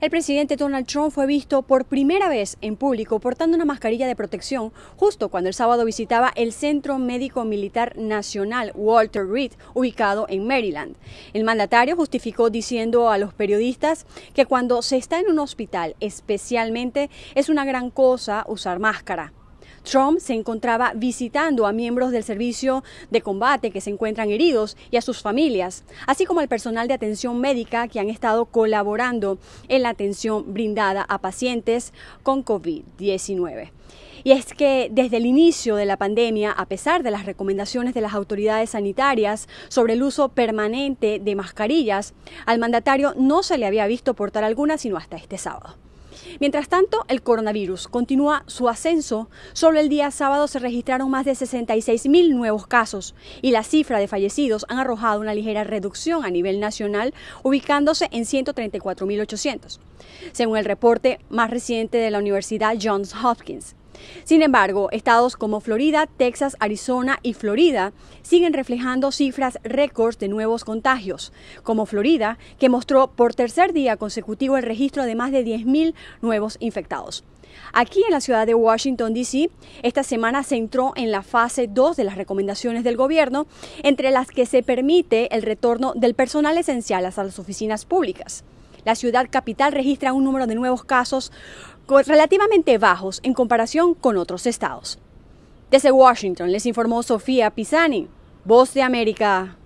El presidente Donald Trump fue visto por primera vez en público portando una mascarilla de protección justo cuando el sábado visitaba el Centro Médico Militar Nacional Walter Reed, ubicado en Maryland. El mandatario justificó diciendo a los periodistas que cuando se está en un hospital especialmente es una gran cosa usar máscara. Trump se encontraba visitando a miembros del servicio de combate que se encuentran heridos y a sus familias, así como al personal de atención médica que han estado colaborando en la atención brindada a pacientes con COVID-19. Y es que desde el inicio de la pandemia, a pesar de las recomendaciones de las autoridades sanitarias sobre el uso permanente de mascarillas, al mandatario no se le había visto portar alguna sino hasta este sábado. Mientras tanto, el coronavirus continúa su ascenso. Solo el día sábado se registraron más de 66 mil nuevos casos y la cifra de fallecidos han arrojado una ligera reducción a nivel nacional, ubicándose en 134.800, según el reporte más reciente de la Universidad Johns Hopkins. Sin embargo, estados como Florida, Texas, Arizona y Florida siguen reflejando cifras récords de nuevos contagios, como Florida, que mostró por tercer día consecutivo el registro de más de 10.000 nuevos infectados. Aquí en la ciudad de Washington, D.C., esta semana se entró en la fase 2 de las recomendaciones del gobierno, entre las que se permite el retorno del personal esencial hasta las oficinas públicas. La ciudad capital registra un número de nuevos casos relativamente bajos en comparación con otros estados. Desde Washington les informó Sofía Pisani, Voz de América.